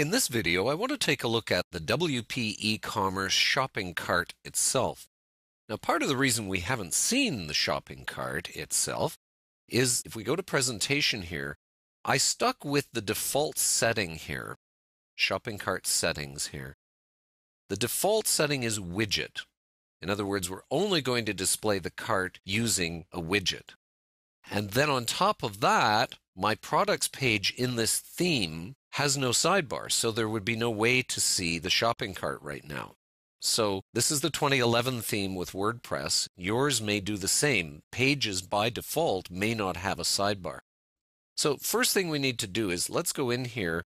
In this video, I want to take a look at the WP e-commerce shopping cart itself. Now, part of the reason we haven't seen the shopping cart itself is if we go to presentation here, I stuck with the default setting here, shopping cart settings here. The default setting is widget. In other words, we're only going to display the cart using a widget. And then on top of that, my products page in this theme has no sidebar, so there would be no way to see the shopping cart right now. So, this is the 2011 theme with WordPress. Yours may do the same. Pages by default may not have a sidebar. So, first thing we need to do is let's go in here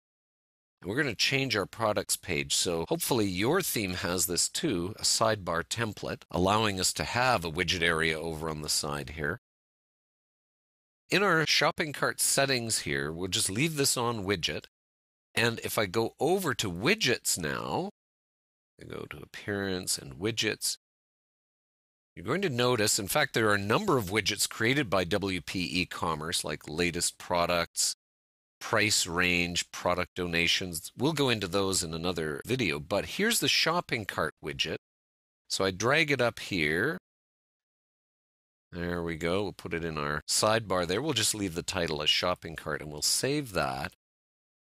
and we're going to change our products page. So, hopefully, your theme has this too a sidebar template, allowing us to have a widget area over on the side here. In our shopping cart settings here, we'll just leave this on widget and if I go over to widgets now, I go to appearance and widgets, you're going to notice, in fact, there are a number of widgets created by WP e-commerce, like latest products, price range, product donations. We'll go into those in another video, but here's the shopping cart widget. So I drag it up here. There we go. We'll put it in our sidebar there. We'll just leave the title as shopping cart and we'll save that.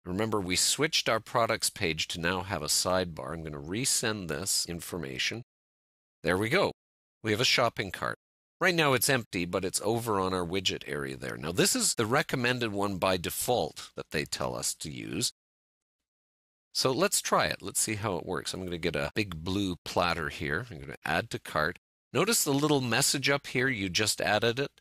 Remember, we switched our products page to now have a sidebar. I'm going to resend this information. There we go. We have a shopping cart. Right now it's empty, but it's over on our widget area there. Now this is the recommended one by default that they tell us to use. So let's try it. Let's see how it works. I'm going to get a big blue platter here. I'm going to add to cart. Notice the little message up here, you just added it.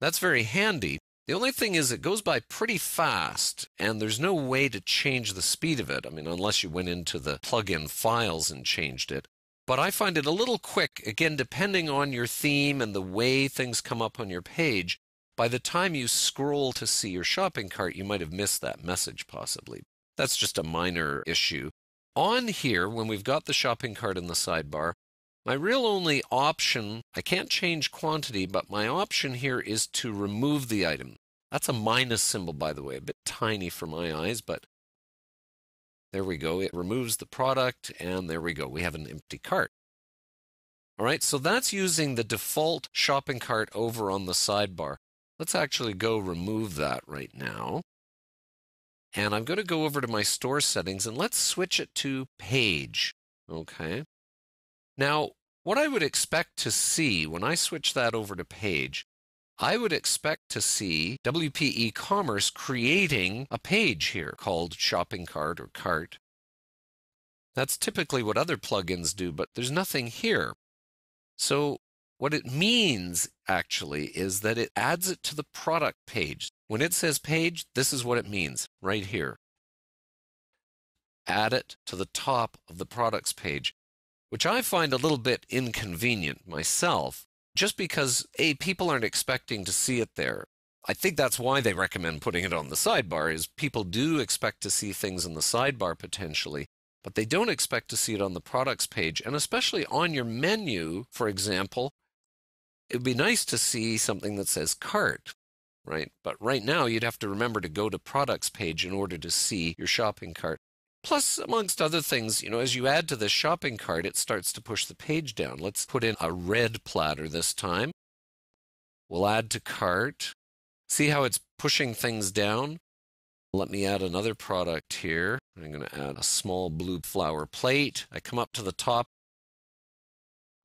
That's very handy the only thing is, it goes by pretty fast, and there's no way to change the speed of it. I mean, unless you went into the plugin files and changed it. But I find it a little quick, again, depending on your theme and the way things come up on your page. By the time you scroll to see your shopping cart, you might have missed that message possibly. That's just a minor issue. On here, when we've got the shopping cart in the sidebar, my real only option, I can't change quantity, but my option here is to remove the item. That's a minus symbol, by the way, a bit tiny for my eyes, but there we go. It removes the product, and there we go. We have an empty cart. All right, so that's using the default shopping cart over on the sidebar. Let's actually go remove that right now. And I'm going to go over to my store settings and let's switch it to page. Okay. Now, what I would expect to see when I switch that over to page, I would expect to see WPE Commerce creating a page here called shopping cart or cart. That's typically what other plugins do, but there's nothing here. So what it means actually is that it adds it to the product page. When it says page, this is what it means right here. Add it to the top of the products page which I find a little bit inconvenient myself, just because A, people aren't expecting to see it there. I think that's why they recommend putting it on the sidebar, is people do expect to see things in the sidebar potentially, but they don't expect to see it on the products page. And especially on your menu, for example, it would be nice to see something that says cart, right? But right now, you'd have to remember to go to products page in order to see your shopping cart. Plus, amongst other things, you know, as you add to the shopping cart, it starts to push the page down. Let's put in a red platter this time. We'll add to cart. See how it's pushing things down? Let me add another product here. I'm going to add a small blue flower plate. I come up to the top.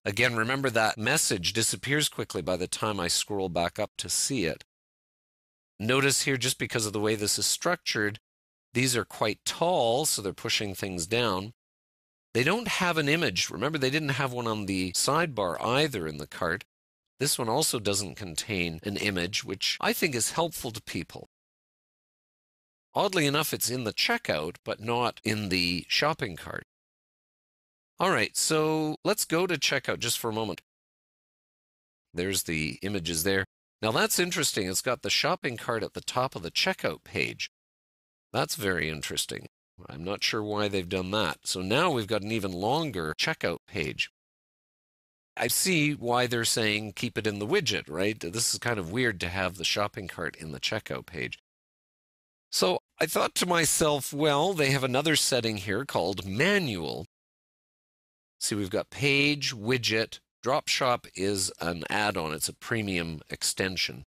Again, remember that message disappears quickly by the time I scroll back up to see it. Notice here, just because of the way this is structured, these are quite tall, so they're pushing things down. They don't have an image. Remember, they didn't have one on the sidebar either in the cart. This one also doesn't contain an image, which I think is helpful to people. Oddly enough, it's in the checkout, but not in the shopping cart. All right, so let's go to checkout just for a moment. There's the images there. Now that's interesting. It's got the shopping cart at the top of the checkout page. That's very interesting. I'm not sure why they've done that. So now we've got an even longer checkout page. I see why they're saying keep it in the widget, right? This is kind of weird to have the shopping cart in the checkout page. So I thought to myself, well, they have another setting here called manual. See, we've got page, widget, drop shop is an add on, it's a premium extension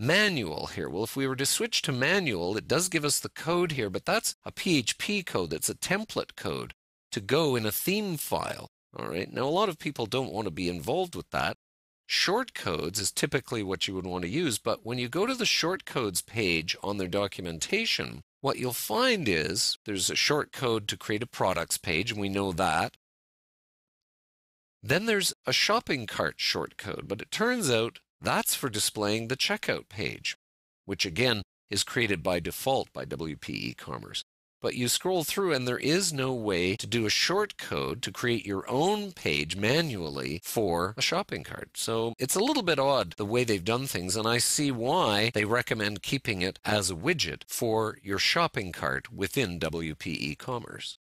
manual here. Well, if we were to switch to manual, it does give us the code here, but that's a PHP code. That's a template code to go in a theme file. All right. Now, a lot of people don't want to be involved with that. Short codes is typically what you would want to use, but when you go to the short codes page on their documentation, what you'll find is there's a short code to create a products page, and we know that. Then there's a shopping cart short code, but it turns out that's for displaying the checkout page, which again is created by default by WP commerce But you scroll through and there is no way to do a short code to create your own page manually for a shopping cart. So it's a little bit odd the way they've done things and I see why they recommend keeping it as a widget for your shopping cart within WP commerce